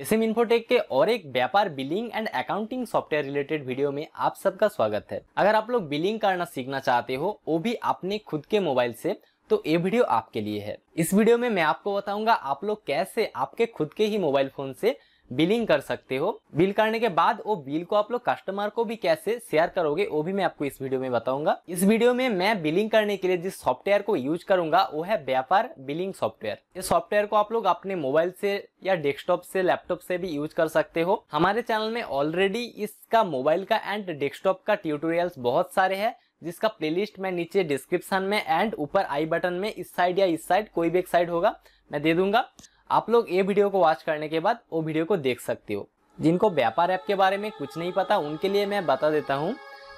S M infotech के और एक Vyapar billing and accounting software related video में आप सबका स्वागत है अगर आप लोग बिलिंग करना सीखना चाहते हो वो भी अपने खुद के मोबाइल से तो ये वीडियो आपके लिए है इस वीडियो में मैं आपको बताऊंगा आप लोग कैसे आपके खुद के ही मोबाइल फोन से बिलिंग कर सकते हो बिल करने के बाद वो बिल को आप लोग कस्टमर को भी कैसे शेयर करोगे वो भी मैं आपको इस वीडियो में बताऊंगा इस वीडियो में मैं बिलिंग करने के लिए जिस सॉफ्टवेयर को यूज करूंगा वो है व्यापार बिलिंग सॉफ्टवेयर इस सॉफ्टवेयर को आप लोग अपने मोबाइल से या डेस्कटॉप से लैपटॉप से भी यूज कर सकते हो हमारे चैनल में ऑलरेडी इसका मोबाइल का एंड डेस्कटॉप का ट्यूटोरियल बहुत सारे है जिसका प्लेलिस्ट मैं नीचे डिस्क्रिप्शन में एंड ऊपर आई बटन में इस साइड या इस साइड कोई भी एक साइड होगा मैं दे दूंगा आप लोग ये वीडियो को वॉच करने के बाद वो वीडियो को देख सकते हो जिनको व्यापार ऐप के बारे में कुछ नहीं पता उनके लिए मैं बता देता हूँ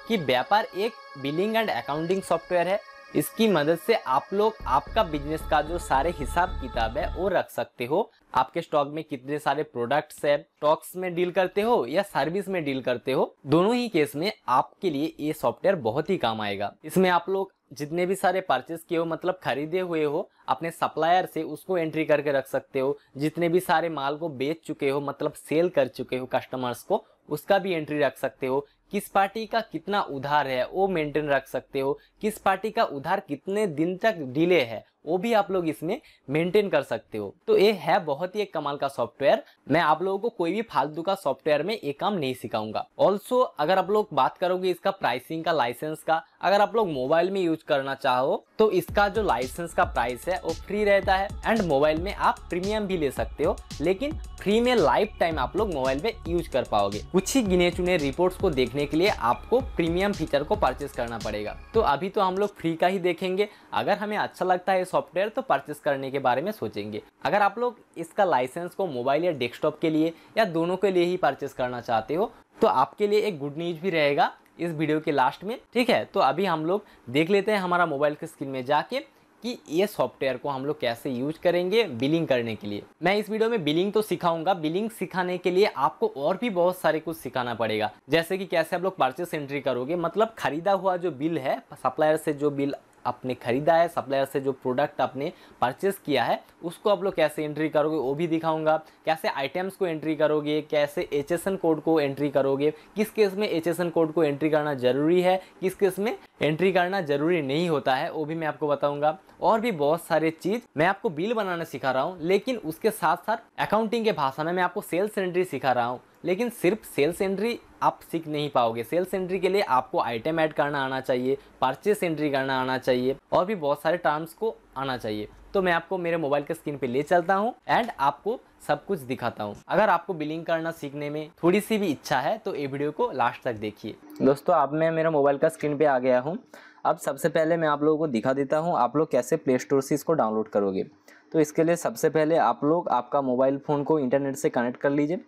कि व्यापार एक बिलिंग एंड अकाउंटिंग सॉफ्टवेयर है इसकी मदद से आप लोग आपका बिजनेस का जो सारे हिसाब किताब है वो रख सकते हो आपके स्टॉक में कितने सारे प्रोडक्ट्स है स्टॉक्स में डील करते हो या सर्विस में डील करते हो दोनों ही केस में आपके लिए ये सॉफ्टवेयर बहुत ही काम आएगा इसमें आप लोग जितने भी सारे परचेस किए हो मतलब खरीदे हुए हो अपने सप्लायर से उसको एंट्री करके रख सकते हो जितने भी सारे माल को बेच चुके हो मतलब सेल कर चुके हो कस्टमर्स को उसका भी एंट्री रख सकते हो किस पार्टी का कितना उधार है वो मेंटेन रख सकते हो किस पार्टी का उधार कितने दिन तक डिले है वो भी आप लोग इसमें मेंटेन कर सकते हो तो ये है बहुत ही एक कमाल का सॉफ्टवेयर मैं आप लोगों को कोई भी फालतू का सॉफ्टवेयर में ये काम नहीं सिखाऊंगा ऑल्सो अगर आप लोग बात करोगे इसका प्राइसिंग का लाइसेंस का अगर आप लोग मोबाइल में यूज करना चाहो तो इसका जो लाइसेंस का प्राइस है वो फ्री रहता है एंड मोबाइल में आप प्रीमियम भी ले सकते हो लेकिन फ्री में लाइफ टाइम आप लोग मोबाइल में यूज कर पाओगे कुछ ही गिने चुने रिपोर्ट्स को देखने के लिए आपको प्रीमियम फीचर को परचेस करना पड़ेगा तो अभी तो हम लोग फ्री का ही देखेंगे अगर हमें अच्छा लगता है सॉफ्टवेयर तो परचेस करने के बारे में सोचेंगे अगर आप लोग इसका लाइसेंस को मोबाइल या डेस्कटॉप के लिए या दोनों के लिए ही परचेस करना चाहते हो तो आपके लिए एक गुड न्यूज भी रहेगा इस वीडियो के लास्ट में ठीक है तो अभी हम लोग देख लेते हैं हमारा मोबाइल के स्क्रीन में जाके कि ये सॉफ्टवेयर को हम लोग कैसे यूज करेंगे बिलिंग करने के लिए मैं इस वीडियो में बिलिंग तो सिखाऊंगा बिलिंग सिखाने के लिए आपको और भी बहुत सारे कुछ सिखाना पड़ेगा जैसे कि कैसे आप लोग परचेस एंट्री करोगे मतलब खरीदा हुआ जो बिल है सप्लायर से जो बिल आपने ख़रीदा है सप्लायर से जो प्रोडक्ट आपने परचेस किया है उसको आप लोग कैसे एंट्री करोगे वो भी दिखाऊंगा कैसे आइटम्स को एंट्री करोगे कैसे एच कोड को एंट्री करोगे किस केस में एच कोड को एंट्री करना ज़रूरी है किस केस में एंट्री करना ज़रूरी नहीं होता है वो भी मैं आपको बताऊंगा और भी बहुत सारे चीज़ मैं आपको बिल बनाना सिखा रहा हूँ लेकिन उसके साथ साथ अकाउंटिंग के भाषा में मैं आपको सेल्स एंट्री सिखा रहा हूँ लेकिन सिर्फ सेल्स एंट्री आप सीख नहीं पाओगे सेल्स एंट्री के लिए आपको आइटम ऐड करना आना चाहिए परचेस एंट्री करना आना चाहिए और भी बहुत सारे टर्म्स को आना चाहिए तो मैं आपको मेरे मोबाइल के स्क्रीन पे ले चलता हूँ एंड आपको सब कुछ दिखाता हूँ अगर आपको बिलिंग करना सीखने में थोड़ी सी भी इच्छा है तो ये वीडियो को लास्ट तक देखिए दोस्तों अब मैं मेरे मोबाइल का स्क्रीन पे आ गया हूँ अब सबसे पहले मैं आप लोगों को दिखा देता हूँ आप लोग कैसे प्ले स्टोर से इसको डाउनलोड करोगे तो इसके लिए सबसे पहले आप लोग आपका मोबाइल फ़ोन को इंटरनेट से कनेक्ट कर लीजिए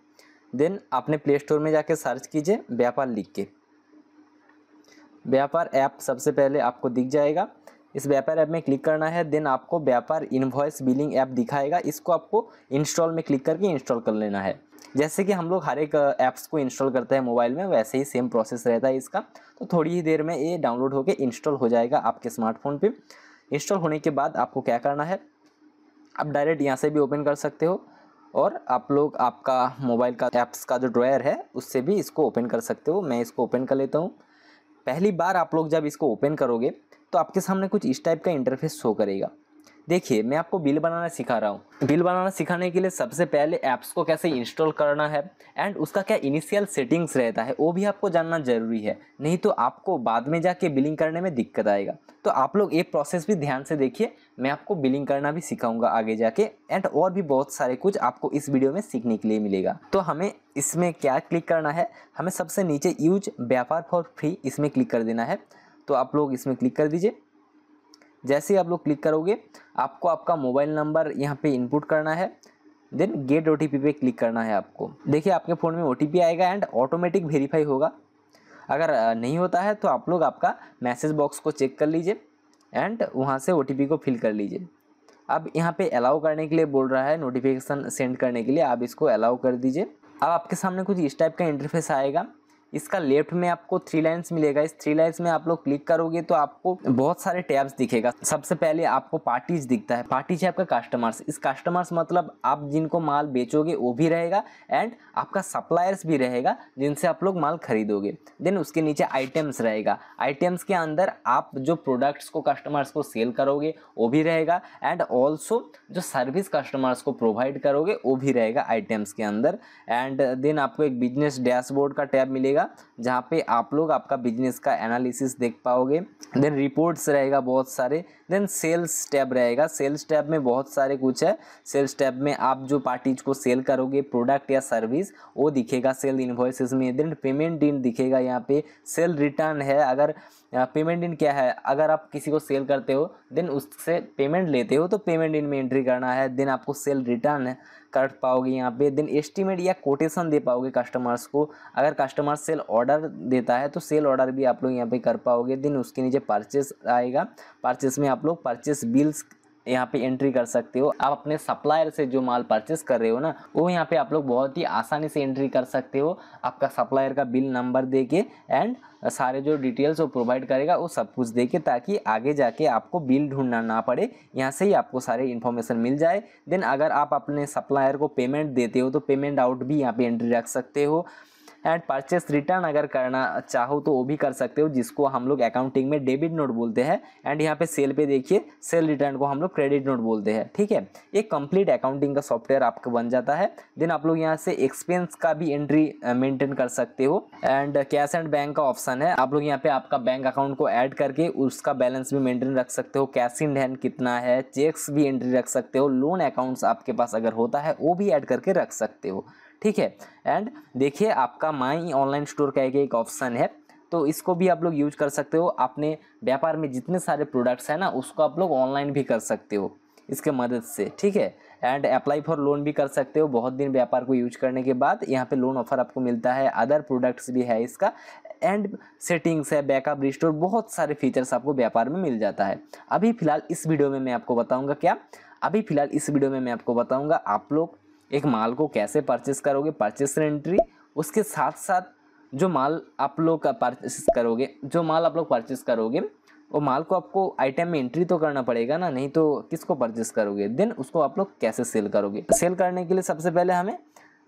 देन आपने प्ले स्टोर में जाके सर्च कीजिए व्यापार लिख के व्यापार ऐप सबसे पहले आपको दिख जाएगा इस व्यापार ऐप में क्लिक करना है देन आपको व्यापार इनवॉइस बिलिंग ऐप दिखाएगा इसको आपको इंस्टॉल में क्लिक करके इंस्टॉल कर लेना है जैसे कि हम लोग हर एक ऐप्स को इंस्टॉल करते हैं मोबाइल में वैसे ही सेम प्रोसेस रहता है इसका तो थोड़ी ही देर में ये डाउनलोड होकर इंस्टॉल हो जाएगा आपके स्मार्टफोन पर इंस्टॉल होने के बाद आपको क्या करना है आप डायरेक्ट यहाँ से भी ओपन कर सकते हो और आप लोग आपका मोबाइल का ऐप्स का जो ड्रायर है उससे भी इसको ओपन कर सकते हो मैं इसको ओपन कर लेता हूँ पहली बार आप लोग जब इसको ओपन करोगे तो आपके सामने कुछ इस टाइप का इंटरफेस शो करेगा देखिए मैं आपको बिल बनाना सिखा रहा हूँ बिल बनाना सिखाने के लिए सबसे पहले ऐप्स को कैसे इंस्टॉल करना है एंड उसका क्या इनिशियल सेटिंग्स रहता है वो भी आपको जानना जरूरी है नहीं तो आपको बाद में जाके बिलिंग करने में दिक्कत आएगा तो आप लोग ये प्रोसेस भी ध्यान से देखिए मैं आपको बिलिंग करना भी सिखाऊंगा आगे जाके एंड और भी बहुत सारे कुछ आपको इस वीडियो में सीखने के लिए मिलेगा तो हमें इसमें क्या क्लिक करना है हमें सबसे नीचे यूज व्यापार फॉर फ्री इसमें क्लिक कर देना है तो आप लोग इसमें क्लिक कर दीजिए जैसे ही आप लोग क्लिक करोगे आपको आपका मोबाइल नंबर यहाँ पे इनपुट करना है देन गेट ओ पे क्लिक करना है आपको देखिए आपके फ़ोन में ओ आएगा एंड ऑटोमेटिक वेरीफाई होगा अगर नहीं होता है तो आप लोग आपका मैसेज बॉक्स को चेक कर लीजिए एंड वहाँ से ओ को फिल कर लीजिए अब यहाँ पे अलाउ करने के लिए बोल रहा है नोटिफिकेशन सेंड करने के लिए आप इसको अलाउ कर दीजिए अब आपके सामने कुछ इस टाइप का इंटरफेस आएगा इसका लेफ्ट में आपको थ्री लाइन्स मिलेगा इस थ्री लाइन्स में आप लोग क्लिक करोगे तो आपको बहुत सारे टैब्स दिखेगा सबसे पहले आपको पार्टीज दिखता है पार्टीज है आपका कस्टमर्स इस कस्टमर्स मतलब आप जिनको माल बेचोगे वो भी रहेगा एंड आपका सप्लायर्स भी रहेगा जिनसे आप लोग माल खरीदोगे देन उसके नीचे आइटम्स रहेगा आइटम्स के अंदर आप जो प्रोडक्ट्स को कस्टमर्स को सेल करोगे वो भी रहेगा एंड ऑल्सो जो सर्विस कस्टमर्स को प्रोवाइड करोगे वो भी रहेगा आइटम्स के अंदर एंड देन आपको एक बिजनेस डैशबोर्ड का टैब मिलेगा mesela जहाँ पे आप लोग आपका बिजनेस का एनालिसिस देख पाओगे देन रिपोर्ट्स रहेगा बहुत सारे देन सेल्स टैब रहेगा सेल्स टैब में बहुत सारे कुछ है सेल्स टैब में आप जो पार्टीज को सेल करोगे प्रोडक्ट या सर्विस वो दिखेगा सेल इन्वॉइसिस में देन पेमेंट इन दिखेगा यहाँ पे सेल रिटर्न है अगर पेमेंट इन क्या है अगर आप किसी को सेल करते हो देन उससे पेमेंट लेते हो तो पेमेंट इन में एंट्री करना है देन आपको सेल रिटर्न कर पाओगे यहाँ पे देन एस्टिमेट या कोटेशन दे पाओगे कस्टमर्स को अगर कस्टमर सेल ऑर्डर ऑर्डर देता है तो सेल ऑर्डर भी आप लोग यहाँ पे कर पाओगे दिन उसके नीचे परचेस आएगा परचेस में आप लोग परचेस बिल्स यहाँ पे एंट्री कर सकते हो आप अपने सप्लायर से जो माल परचेस कर रहे हो ना वो यहाँ पे आप लोग बहुत ही आसानी से एंट्री कर सकते हो आपका सप्लायर का बिल नंबर दे के एंड सारे जो डिटेल्स वो प्रोवाइड करेगा वो सब कुछ दे के ताकि आगे जाके आपको बिल ढूंढना ना पड़े यहाँ से ही आपको सारे इन्फॉर्मेशन मिल जाए देन अगर आप अपने सप्लायर को पेमेंट देते हो तो पेमेंट आउट भी यहाँ पर एंट्री रख सकते हो एंड परचेस रिटर्न अगर करना चाहो तो वो भी कर सकते हो जिसको हम लोग अकाउंटिंग में डेबिट नोट बोलते हैं एंड यहाँ पे सेल पे देखिए सेल रिटर्न को हम लोग क्रेडिट नोट बोलते हैं ठीक है एक कंप्लीट अकाउंटिंग का सॉफ्टवेयर आपका बन जाता है देन आप लोग यहाँ से एक्सपेंस का भी एंट्री मेंटेन कर सकते हो एंड कैश एंड बैंक का ऑप्शन है आप लोग यहाँ पे आपका बैंक अकाउंट को ऐड करके उसका बैलेंस भी मेंटेन रख सकते हो कैश इन हैंड कितना है चेक्स भी एंट्री रख सकते हो लोन अकाउंट्स आपके पास अगर होता है वो भी ऐड करके रख सकते हो ठीक है एंड देखिए आपका माई ऑनलाइन स्टोर का एक ऑप्शन है तो इसको भी आप लोग यूज कर सकते हो अपने व्यापार में जितने सारे प्रोडक्ट्स हैं ना उसको आप लोग ऑनलाइन भी कर सकते हो इसके मदद से ठीक है एंड अप्लाई फॉर लोन भी कर सकते हो बहुत दिन व्यापार को यूज करने के बाद यहाँ पे लोन ऑफर आपको मिलता है अदर प्रोडक्ट्स भी है इसका एंड सेटिंग्स है बैकअप रिस्टोर बहुत सारे फीचर्स आपको व्यापार में मिल जाता है अभी फिलहाल इस वीडियो में मैं आपको बताऊँगा क्या अभी फिलहाल इस वीडियो में मैं आपको बताऊँगा आप लोग एक माल को कैसे परचेस करोगे परचेस एंट्री उसके साथ साथ जो माल आप लोग का परचेस करोगे जो माल आप लोग परचेस करोगे वो माल को आपको आइटम में एंट्री तो करना पड़ेगा ना नहीं तो किसको परचेस करोगे देन उसको आप लोग कैसे सेल करोगे सेल करने के लिए सबसे पहले हमें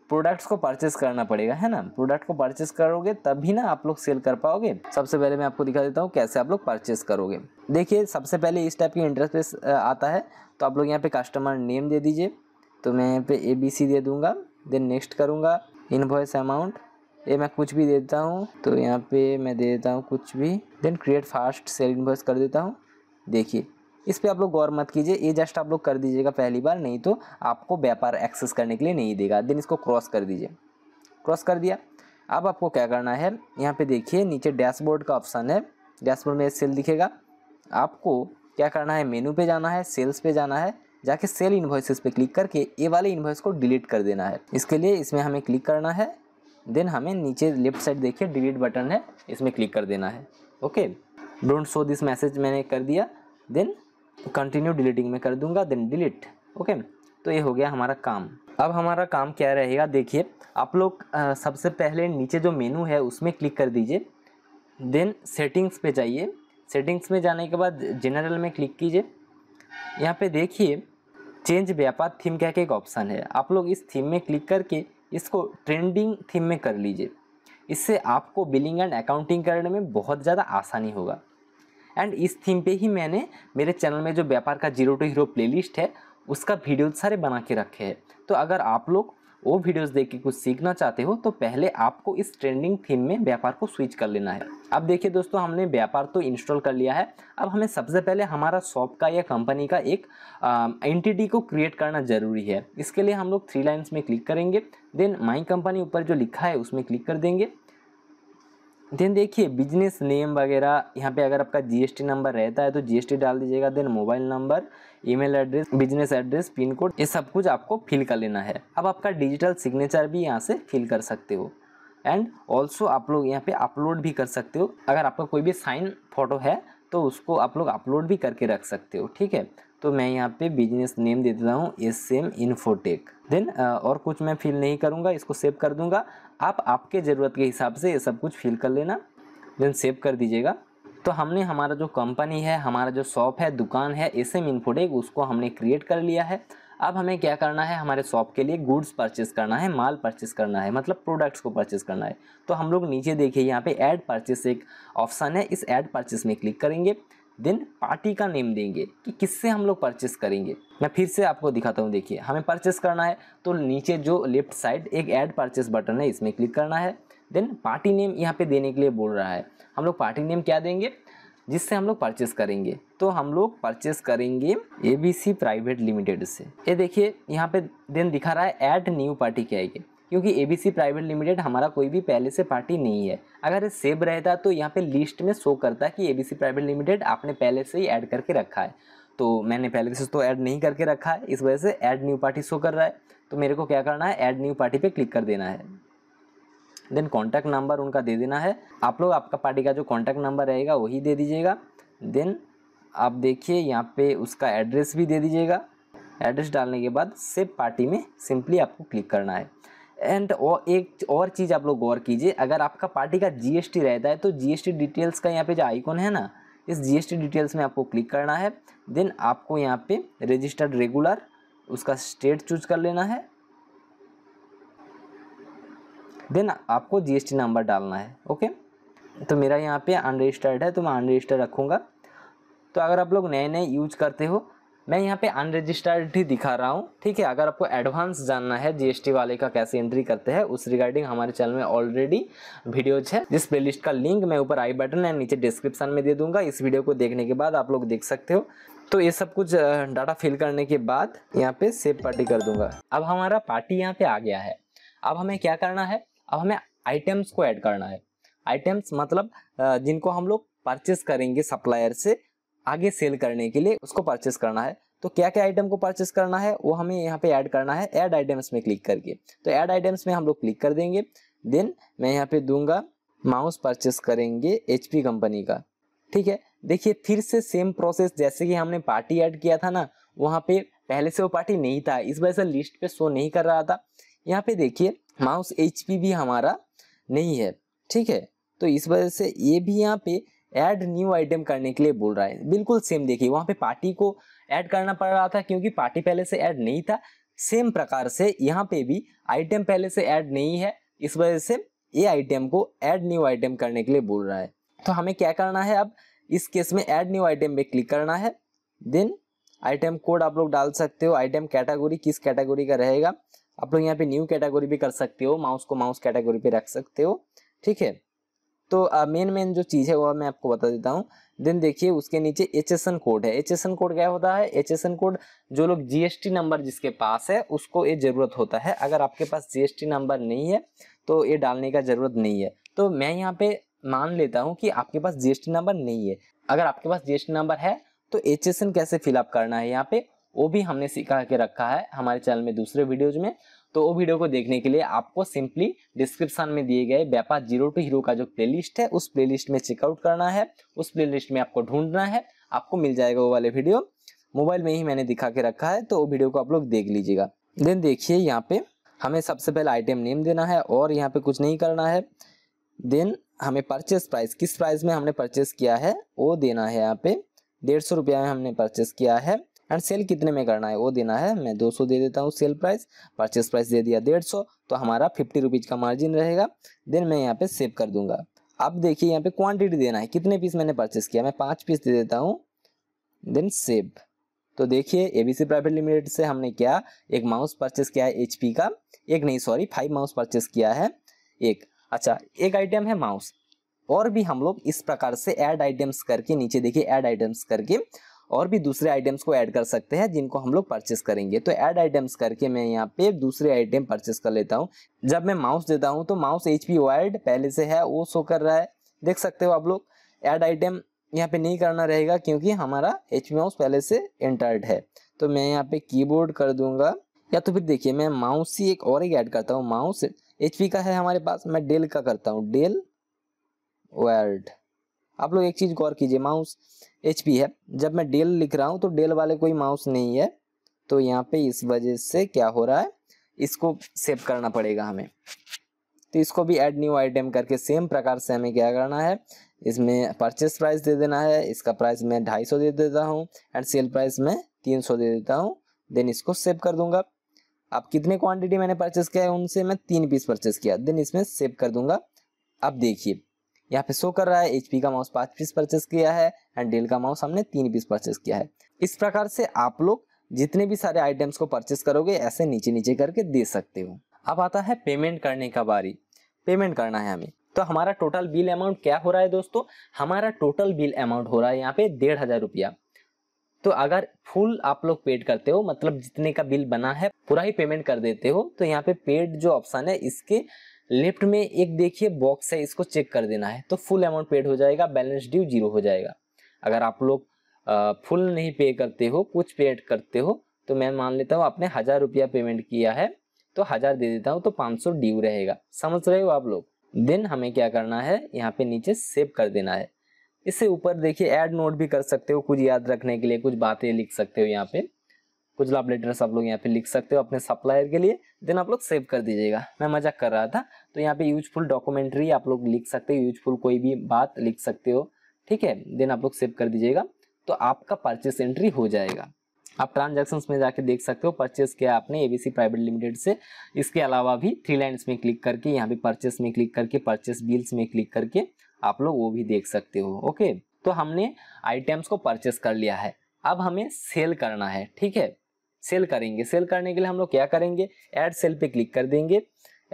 प्रोडक्ट्स को परचेस करना पड़ेगा है ना प्रोडक्ट को परचेस करोगे तभी ना आप लोग सेल कर पाओगे सबसे पहले मैं आपको दिखा देता हूँ कैसे आप लोग परचेस करोगे देखिए सबसे पहले इस टाइप की इंटरेस्ट आता है तो आप लोग यहाँ पे कस्टमर नेम दे दीजिए तो मैं यहाँ पे ए बी सी दे दूँगा देन नेक्स्ट करूँगा इनवॉइस अमाउंट ये मैं कुछ भी देता हूँ तो यहाँ पे मैं दे देता हूँ कुछ भी then create fast sale invoice कर देता हूँ देखिए इस पर आप लोग गौर मत कीजिए ये जस्ट आप लोग कर दीजिएगा पहली बार नहीं तो आपको व्यापार एक्सेस करने के लिए नहीं देगा देन इसको क्रॉस कर दीजिए क्रॉस कर दिया अब आपको क्या करना है यहाँ पे देखिए नीचे डैशबोर्ड का ऑप्शन है डैशबोर्ड में सेल दिखेगा आपको क्या करना है मेनू पे जाना है सेल्स पे जाना है जाके सेल इन्वॉइस पे क्लिक करके ये वाले इन्वॉइस को डिलीट कर देना है इसके लिए इसमें हमें क्लिक करना है देन हमें नीचे लेफ्ट साइड देखिए डिलीट बटन है इसमें क्लिक कर देना है okay don't show this message मैंने कर दिया देन कंटिन्यू डिलीटिंग में कर दूंगा देन डिलीट ओके तो ये हो गया हमारा काम अब हमारा काम क्या रहेगा देखिए आप लोग सबसे पहले नीचे जो मेनू है उसमें क्लिक कर दीजिए देन सेटिंग्स पे जाइए सेटिंग्स में जाने के बाद जनरल में क्लिक कीजिए यहाँ पे देखिए चेंज व्यापार थीम कह के एक ऑप्शन है आप लोग इस थीम में क्लिक करके इसको ट्रेंडिंग थीम में कर लीजिए इससे आपको बिलिंग एंड अकाउंटिंग करने में बहुत ज़्यादा आसानी होगा एंड इस थीम पे ही मैंने मेरे चैनल में जो व्यापार का जीरो टू हीरो प्लेलिस्ट है उसका वीडियो सारे बना के रखे हैं तो अगर आप लोग वो वीडियोस देख के कुछ सीखना चाहते हो तो पहले आपको इस ट्रेंडिंग थीम में व्यापार को स्विच कर लेना है अब देखिए दोस्तों हमने व्यापार तो इंस्टॉल कर लिया है अब हमें सबसे पहले हमारा शॉप का या कंपनी का एक एंटिटी को क्रिएट करना ज़रूरी है इसके लिए हम लोग थ्री लाइन्स में क्लिक करेंगे देन माई कंपनी ऊपर जो लिखा है उसमें क्लिक कर देंगे देन देखिए बिजनेस नेम वगैरह यहाँ पे अगर आपका जीएसटी नंबर रहता है तो जीएसटी डाल दीजिएगा then mobile number email address business address pin code ये सब कुछ आपको फिल कर लेना है अब आपका डिजिटल सिग्नेचर भी यहाँ से फिल कर सकते हो एंड ऑल्सो आप लोग यहाँ पे अपलोड भी कर सकते हो अगर आपका कोई भी साइन फोटो है तो उसको आप लोग अपलोड भी करके रख सकते हो ठीक है तो मैं यहाँ पे बिजनेस नेम दे देता हूँ एस एम इन्फोटेक देन और कुछ मैं फिल नहीं करूँगा इसको सेव कर दूँगा आप आपके ज़रूरत के हिसाब से ये सब कुछ फिल कर लेना देन सेव कर दीजिएगा तो हमने हमारा जो कंपनी है हमारा जो शॉप है दुकान है एस एम इन्फोटेक उसको हमने क्रिएट कर लिया है अब हमें क्या करना है हमारे शॉप के लिए गुड्स परचेस करना है माल परचेस करना है मतलब प्रोडक्ट्स को परचेस करना है तो हम लोग नीचे देखिए यहाँ पे ऐड परचेस एक ऑप्शन है इस ऐड परचेस में क्लिक करेंगे देन पार्टी का नेम देंगे कि किससे हम लोग परचेस करेंगे मैं फिर से आपको दिखाता हूँ देखिए हमें परचेस करना है तो नीचे जो लेफ्ट साइड एक ऐड परचेस बटन है इसमें क्लिक करना है देन पार्टी नेम यहाँ पे देने के लिए बोल रहा है हम लोग पार्टी नेम क्या देंगे जिससे हम लोग परचेस करेंगे तो हम लोग परचेस करेंगे A B C private limited से ये देखिए यहाँ पे देन दिखा रहा है एड न्यू पार्टी क्या है क्योंकि A B C private limited हमारा कोई भी पहले से पार्टी नहीं है अगर ये सेव रहता तो यहाँ पे लिस्ट में शो करता कि A B C private limited आपने पहले से ही ऐड करके रखा है तो मैंने पहले से तो ऐड नहीं करके रखा है इस वजह से ऐड न्यू पार्टी शो कर रहा है तो मेरे को क्या करना है ऐड न्यू पार्टी पे क्लिक कर देना है देन कॉन्टैक्ट नंबर उनका दे देना है आप लोग आपका पार्टी का जो कॉन्टैक्ट नंबर रहेगा वही दे दीजिएगा देन आप देखिए यहाँ पे उसका एड्रेस भी दे दीजिएगा एड्रेस डालने के बाद सेव पार्टी में सिंपली आपको क्लिक करना है एंड और एक और चीज़ आप लोग गौर कीजिए अगर आपका पार्टी का जीएसटी रहता है तो जीएसटी डिटेल्स का यहाँ पे जो आइकॉन है ना इस जीएसटी डिटेल्स में आपको क्लिक करना है देन आपको यहाँ पे रजिस्टर्ड रेगुलर उसका स्टेट चूज कर लेना है देन आपको जीएसटी नंबर डालना है ओके तो मेरा यहाँ पे अनरजिस्टर्ड है तो मैं अनरजिस्टर्ड रखूँगा तो अगर आप लोग नए नए यूज़ करते हो मैं यहाँ पे अनरजिस्टर्ड ही दिखा रहा हूँ ठीक है अगर आपको एडवांस जानना है जीएसटी वाले का कैसे एंट्री करते हैं उस रिगार्डिंग हमारे चैनल में ऑलरेडी वीडियोज है जिस प्लेलिस्ट का लिंक मैं ऊपर आई बटन है नीचे डिस्क्रिप्शन में दे दूंगा इस वीडियो को देखने के बाद आप लोग देख सकते हो तो ये सब कुछ डाटा फिल करने के बाद यहाँ पे सेव पार्टी कर दूंगा अब हमारा पार्टी यहाँ पे आ गया है अब हमें क्या करना है अब हमें आइटम्स को ऐड करना है आइटम्स मतलब जिनको हम लोग परचेस करेंगे सप्लायर से आगे सेल करने के लिए उसको परचेस करना है तो क्या क्या आइटम को परचेस करना है वो हमें यहाँ पे ऐड करना है ऐड आइटम्स में क्लिक करके तो ऐड आइटम्स में हम लोग क्लिक कर देंगे देन मैं यहाँ पे दूंगा माउस परचेस करेंगे एच कंपनी का ठीक है देखिए फिर से सेम प्रोसेस जैसे कि हमने पार्टी ऐड किया था ना वहाँ पे पहले से वो पार्टी नहीं था इस वजह से लिस्ट पे शो नहीं कर रहा था यहाँ पे देखिए माउस एच भी हमारा नहीं है ठीक है तो इस वजह से ये भी यहाँ पे ऐड न्यू आइटम करने के लिए बोल रहा है बिल्कुल सेम देखिए वहाँ पे पार्टी को ऐड करना पड़ रहा था क्योंकि पार्टी पहले से ऐड नहीं था सेम प्रकार से यहाँ पे भी आइटम पहले से ऐड नहीं है इस वजह से ये आइटम को ऐड न्यू आइटम करने के लिए बोल रहा है तो हमें क्या करना है अब इस केस में ऐड न्यू आइटम पे क्लिक करना है देन आइटम कोड आप लोग डाल सकते हो आइटम कैटेगोरी किस कैटेगरी का रहेगा आप लोग यहाँ पे न्यू कैटेगरी भी कर सकते हो माउस को माउस कैटेगरी पे रख सकते हो ठीक है तो मेन मेन जो चीज़ है वह मैं आपको बता देता हूँ देन देखिए उसके नीचे एच कोड है एच कोड क्या होता है एच कोड जो लोग टी नंबर जिसके पास है उसको ये ज़रूरत होता है अगर आपके पास जीएसटी नंबर नहीं है तो ये डालने का ज़रूरत नहीं है तो मैं यहाँ पे मान लेता हूँ कि आपके पास जीएसटी नंबर नहीं है अगर आपके पास जीएसटी नंबर है तो एच कैसे फिलअप करना है यहाँ पे वो भी हमने सिखा के रखा है हमारे चैनल में दूसरे वीडियोज में तो वो वीडियो को देखने के लिए आपको सिंपली डिस्क्रिप्शन में दिए गए व्यापार जीरो टू हीरो का जो प्लेलिस्ट है उस प्लेलिस्ट में चेकआउट करना है उस प्लेलिस्ट में आपको ढूंढना है आपको मिल जाएगा वो वाले वीडियो मोबाइल में ही मैंने दिखा के रखा है तो वो वीडियो को आप लोग देख लीजिएगा देन देखिए यहाँ पे हमें सबसे पहले आइटम नेम देना है और यहाँ पे कुछ नहीं करना है देन हमें परचेस प्राइस किस प्राइस में हमने परचेस किया है वो देना है यहाँ पे डेढ़ सौ रुपया में हमने परचेस किया है एंड सेल कितने में करना है वो देना है मैं 200 दे देता हूँ सेल प्राइस परचेस प्राइस दे दिया 150 तो हमारा फिफ्टी रुपीज़ का मार्जिन रहेगा देन मैं यहाँ पे सेव कर दूंगा अब देखिए यहाँ पे क्वांटिटी देना है कितने पीस मैंने परचेस किया मैं पाँच पीस दे देता हूँ देन सेव तो देखिए एबीसी प्राइवेट लिमिटेड से हमने क्या एक माउस परचेस किया है एच का एक नहीं सॉरी फाइव माउस परचेस किया है एक अच्छा एक आइटम है माउस और भी हम लोग इस प्रकार से एड आइटम्स करके नीचे देखिए एड आइटम्स करके और भी दूसरे आइटम्स को ऐड कर सकते हैं जिनको हम लोग परचेस करेंगे तो ऐड आइटम्स करके मैं यहाँ पे दूसरे आइटम परचेस कर लेता हूँ जब मैं माउस देता हूँ तो माउस एच पी वाइड पहले से है वो शो कर रहा है देख सकते हो आप लोग ऐड आइटम यहाँ पे नहीं करना रहेगा क्योंकि हमारा एच पी माउस पहले से एंटर्ड है तो मैं यहाँ पे कीबोर्ड कर दूंगा या तो फिर देखिए मैं माउस ही एक और एक ऐड करता हूँ माउस एच का है हमारे पास मैं डेल का करता हूँ डेल वर्ड आप लोग एक चीज़ गौर कीजिए माउस एच पी है जब मैं डेल लिख रहा हूँ तो डेल वाले कोई माउस नहीं है तो यहाँ पे इस वजह से क्या हो रहा है इसको सेव करना पड़ेगा हमें तो इसको भी एड न्यू आइटम करके सेम प्रकार से हमें क्या करना है इसमें परचेस प्राइस दे देना है इसका प्राइस मैं ढाई सौ दे देता हूँ एंड सेल प्राइस मैं तीन सौ दे देता हूँ देन इसको सेव कर दूंगा अब कितने क्वांटिटी मैंने परचेस किया है उनसे मैं तीन पीस परचेस किया देन इसमें सेव कर दूंगा अब देखिए यहाँ पे शो कर रहा है एचपी का माउस पाँच पीस परचेस किया है एंड डेल का माउस हमने तीन पीस परचेस किया है इस प्रकार से आप लोग जितने भी सारे आइटम्स को परचेस करोगे ऐसे नीचे नीचे करके दे सकते हो अब आता है पेमेंट करने का बारी पेमेंट करना है हमें तो हमारा टोटल बिल अमाउंट क्या हो रहा है दोस्तों हमारा टोटल बिल अमाउंट हो रहा है यहाँ पे डेढ़ हज़ार रुपया तो अगर फुल आप लोग पेड करते हो मतलब जितने का बिल बना है पूरा ही पेमेंट कर देते हो तो यहाँ पे पेड जो ऑप्शन है इसके लेफ्ट में एक देखिए बॉक्स है इसको चेक कर देना है तो फुल अमाउंट पेड हो जाएगा बैलेंस ड्यू जीरो हो जाएगा अगर आप लोग फुल नहीं पे करते हो कुछ पेड करते हो तो मैं मान लेता हूँ आपने हज़ार रुपया पेमेंट किया है तो हज़ार दे देता हूँ तो पाँच सौ ड्यू रहेगा समझ रहे हो आप लोग देन हमें क्या करना है यहाँ पे नीचे सेव कर देना है इससे ऊपर देखिए ऐड नोट भी कर सकते हो कुछ याद रखने के लिए कुछ बातें लिख सकते हो यहाँ पे कुछ लाभ लेटर्स आप लोग यहाँ पे लिख सकते हो अपने सप्लायर के लिए देन आप लोग सेव कर दीजिएगा मैं मजाक कर रहा था तो यहाँ पे यूजफुल डॉक्यूमेंट्री आप लोग लिख सकते हो यूजफुल कोई भी बात लिख सकते हो ठीक है देन आप लोग सेव कर दीजिएगा तो आपका परचेस एंट्री हो जाएगा आप ट्रांजेक्शन में जाके देख सकते हो परचेस किया आपने एबीसी प्राइवेट लिमिटेड से इसके अलावा भी थ्री लाइन्स में क्लिक करके यहाँ पे परचेस में क्लिक करके परचेस बिल्स में क्लिक करके आप लोग वो भी देख सकते हो ओके तो हमने आइटम्स को परचेस कर लिया है अब हमें सेल करना है ठीक है सेल करेंगे सेल करने के लिए हम लोग क्या करेंगे एड सेल पे क्लिक कर देंगे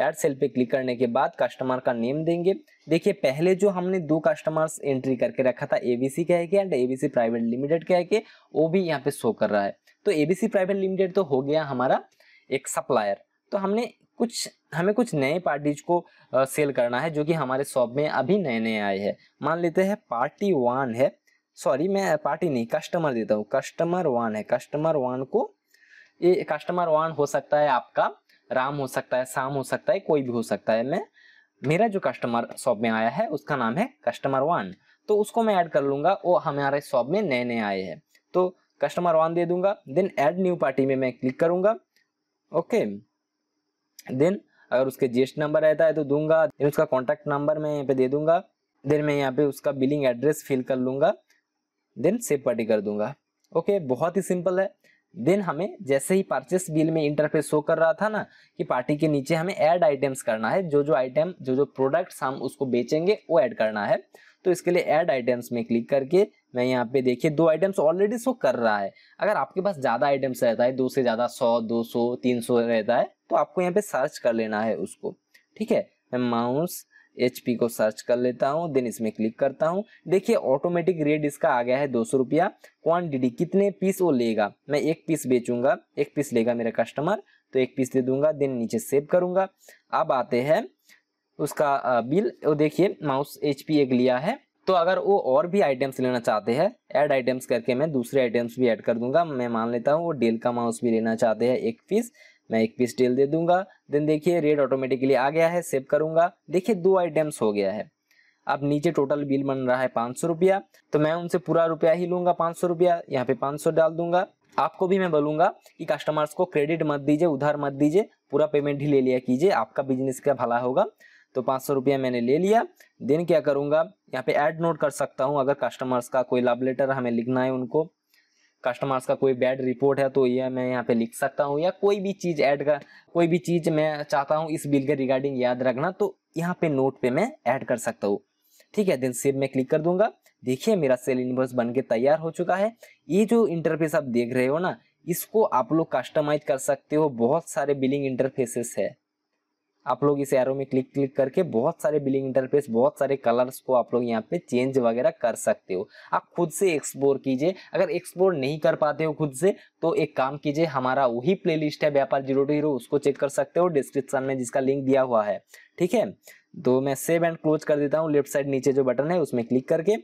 एड सेल पे क्लिक करने के बाद कस्टमर का नेम देंगे देखिए पहले जो हमने दो कस्टमर्स एंट्री करके रखा था एबीसी कह के एंड एबीसी प्राइवेट लिमिटेड कह के वो भी यहाँ पे शो कर रहा है तो एबीसी प्राइवेट लिमिटेड तो हो गया हमारा एक सप्लायर तो हमने कुछ हमें कुछ नए पार्टीज को सेल करना है जो कि हमारे शॉप में अभी नए नए आए हैं मान लेते हैं पार्टी वन है सॉरी मैं पार्टी नहीं कस्टमर देता हूँ कस्टमर वन है कस्टमर वन को ये कस्टमर वन हो सकता है आपका राम हो सकता है शाम हो सकता है कोई भी हो सकता है मैं मेरा जो कस्टमर शॉप में आया है उसका नाम है कस्टमर वन तो उसको मैं ऐड कर लूंगा वो हमारे शॉप में नए नए आए हैं तो कस्टमर वन दे दूंगा देन ऐड न्यू पार्टी में मैं क्लिक करूंगा ओके देन अगर उसके जीएसटी नंबर रहता है तो दूंगा देन उसका कॉन्टैक्ट नंबर मैं यहाँ पे दे दूंगा देन मैं यहाँ पे उसका बिलिंग एड्रेस फिल कर लूंगा देन सेव पार्टी कर दूंगा ओके बहुत ही सिंपल है देन हमें जैसे ही परचेस बिल में इंटरफेस शो कर रहा था ना कि पार्टी के नीचे हमें ऐड आइटम्स करना है जो जो आइटम जो जो प्रोडक्ट्स हम उसको बेचेंगे वो ऐड करना है तो इसके लिए ऐड आइटम्स में क्लिक करके मैं यहाँ पे देखिए दो आइटम्स ऑलरेडी शो कर रहा है अगर आपके पास ज़्यादा आइटम्स रहता है दो से ज़्यादा सौ दो सौ तीन सौ रहता है तो आपको यहाँ पे सर्च कर लेना है उसको ठीक है माउस एच को सर्च कर लेता हूँ देन इसमें क्लिक करता हूँ देखिए ऑटोमेटिक रेट इसका आ गया है दो सौ रुपया क्वान्टिटी कितने पीस वो लेगा मैं एक पीस बेचूंगा एक पीस लेगा मेरा कस्टमर तो एक पीस दे दूंगा देन नीचे सेव करूंगा अब आते हैं उसका बिल वो देखिए माउस एच एक लिया है तो अगर वो और भी आइटम्स लेना चाहते हैं ऐड आइटम्स करके मैं दूसरे आइटम्स भी ऐड कर दूंगा मैं मान लेता हूँ वो डेल का माउस भी लेना चाहते हैं एक पीस मैं एक पीस डील दे दूंगा देन देखिए रेट ऑटोमेटिकली आ गया है सेव करूंगा देखिए दो आइटम्स हो गया है अब नीचे टोटल बिल बन रहा है पाँच सौ रुपया तो मैं उनसे पूरा रुपया ही लूंगा पाँच सौ रुपया यहाँ पे पाँच सौ डाल दूंगा आपको भी मैं बोलूंगा कि कस्टमर्स को क्रेडिट मत दीजिए उधार मत दीजिए पूरा पेमेंट ही ले लिया कीजिए आपका बिजनेस का भला होगा तो पाँच सौ रुपया मैंने ले लिया देन क्या करूँगा यहाँ पे ऐड नोट कर सकता हूँ अगर कस्टमर्स का कोई लव लेटर हमें लिखना है उनको कस्टमर्स का कोई बैड रिपोर्ट है तो यह मैं यहाँ पे लिख सकता हूँ या कोई भी चीज़ ऐड कर कोई भी चीज़ मैं चाहता हूँ इस बिल के रिगार्डिंग याद रखना तो यहाँ पे नोट पे मैं ऐड कर सकता हूँ ठीक है देन सेव में क्लिक कर दूंगा देखिए मेरा सेल इनवर्स बन के तैयार हो चुका है ये जो इंटरफेस आप देख रहे हो ना इसको आप लोग कस्टमाइज कर सकते हो बहुत सारे बिलिंग इंटरफेसेस है आप लोग इस एरो में क्लिक क्लिक करके बहुत सारे बिलिंग इंटरफेस बहुत सारे कलर्स को आप लोग यहाँ पे चेंज वगैरह कर सकते हो आप खुद से एक्सप्लोर कीजिए अगर एक्सप्लोर नहीं कर पाते हो खुद से तो एक काम कीजिए हमारा वही प्लेलिस्ट है व्यापार जीरो टू हीरो उसको चेक कर सकते हो डिस्क्रिप्शन में जिसका लिंक दिया हुआ है ठीक है तो मैं सेव एंड क्लोज कर देता हूँ लेफ्ट साइड नीचे जो बटन है उसमें क्लिक करके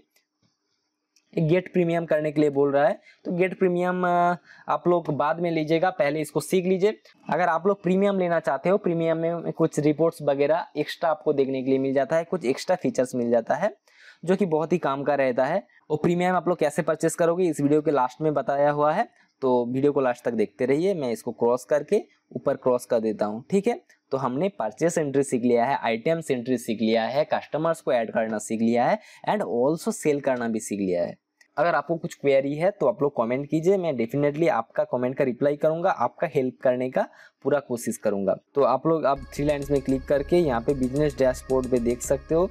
गेट प्रीमियम करने के लिए बोल रहा है तो गेट प्रीमियम आप लोग बाद में लीजिएगा पहले इसको सीख लीजिए अगर आप लोग प्रीमियम लेना चाहते हो प्रीमियम में कुछ रिपोर्ट्स वगैरह एक्स्ट्रा आपको देखने के लिए मिल जाता है कुछ एक्स्ट्रा फीचर्स मिल जाता है जो कि बहुत ही काम का रहता है और प्रीमियम आप लोग कैसे परचेस करोगे इस वीडियो के लास्ट में बताया हुआ है तो वीडियो को लास्ट तक देखते रहिए मैं इसको क्रॉस करके ऊपर क्रॉस कर देता हूँ ठीक है तो हमने परचेस एंट्री सीख लिया है आइटम एंट्री सीख लिया है कस्टमर्स को ऐड करना सीख लिया है एंड ऑल्सो सेल करना भी सीख लिया है अगर आपको कुछ क्वेरी है तो आप लोग कमेंट कीजिए मैं डेफिनेटली आपका कमेंट का रिप्लाई करूंगा आपका हेल्प करने का पूरा कोशिश करूंगा तो आप लोग आप थ्री लाइन्स में क्लिक करके यहाँ पे बिजनेस डैशबोर्ड पे देख सकते हो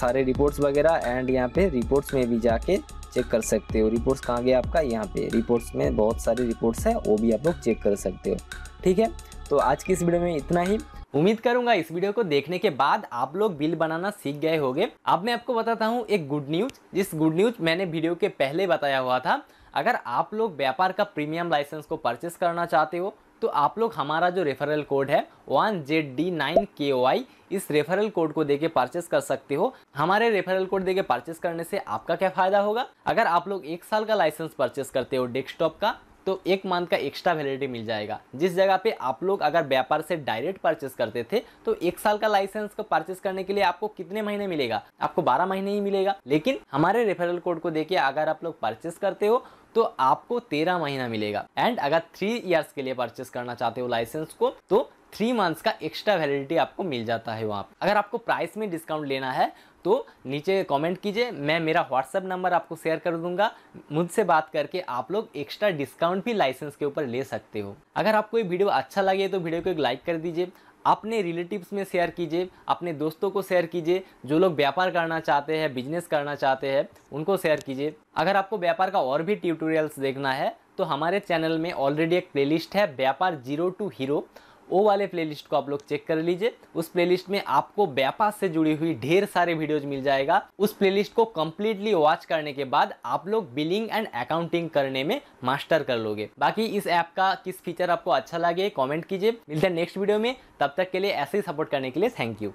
सारे रिपोर्ट्स वगैरह एंड यहाँ पे रिपोर्ट्स में भी जाके चेक कर सकते हो रिपोर्ट्स कहाँ गया आपका यहाँ पे रिपोर्ट्स में बहुत सारे रिपोर्ट्स हैं वो भी आप लोग चेक कर सकते हो ठीक है तो आज की इस वीडियो में इतना ही उम्मीद करूंगा इस वीडियो को देखने के बाद आप लोग बिल बनाना सीख गए होंगे अब मैं आपको बताता हूँ एक गुड न्यूज जिस गुड न्यूज मैंने वीडियो के पहले बताया हुआ था अगर आप लोग व्यापार का प्रीमियम लाइसेंस को परचेस करना चाहते हो तो आप लोग हमारा जो रेफरल कोड है one Z D nine K O आई इस रेफरल कोड को देके परचेस कर सकते हो हमारे रेफरल कोड देके परचेस करने से आपका क्या फ़ायदा होगा अगर आप लोग एक साल का लाइसेंस परचेस करते हो डेस्कटॉप का तो एक मंथ का एक्स्ट्रा वैलिडिटी मिल जाएगा जिस जगह पे आप लोग अगर व्यापार से डायरेक्ट परचेस करते थे तो एक साल का लाइसेंस को परचेस करने के लिए आपको कितने महीने मिलेगा आपको 12 महीने ही मिलेगा लेकिन हमारे रेफरल कोड को देखिए अगर आप लोग परचेस करते हो तो आपको तेरह महीना मिलेगा एंड अगर थ्री ईयर्स के लिए परचेस करना चाहते हो लाइसेंस को तो थ्री मंथ्स का एक्स्ट्रा वैलिडिटी आपको मिल जाता है वहाँ अगर आपको प्राइस में डिस्काउंट लेना है तो नीचे कमेंट कीजिए मैं मेरा व्हाट्सअप नंबर आपको शेयर कर दूंगा मुझसे बात करके आप लोग एक्स्ट्रा डिस्काउंट भी लाइसेंस के ऊपर ले सकते हो अगर आपको ये वीडियो अच्छा लगे तो वीडियो को एक लाइक कर दीजिए अपने रिलेटिव्स में शेयर कीजिए अपने दोस्तों को शेयर कीजिए जो लोग व्यापार करना चाहते हैं बिजनेस करना चाहते हैं उनको शेयर कीजिए अगर आपको व्यापार का और भी ट्यूटोरियल्स देखना है तो हमारे चैनल में ऑलरेडी एक प्लेलिस्ट है व्यापार जीरो टू हीरो वो वाले प्लेलिस्ट को आप लोग चेक कर लीजिए उस प्लेलिस्ट में आपको व्यापार से जुड़ी हुई ढेर सारे वीडियोज मिल जाएगा उस प्लेलिस्ट को कम्प्लीटली वॉच करने के बाद आप लोग बिलिंग एंड अकाउंटिंग करने में मास्टर कर लोगे बाकी इस ऐप का किस फीचर आपको अच्छा लगे कॉमेंट कीजिए मिलते हैं नेक्स्ट वीडियो में तब तक के लिए ऐसे ही सपोर्ट करने के लिए थैंक यू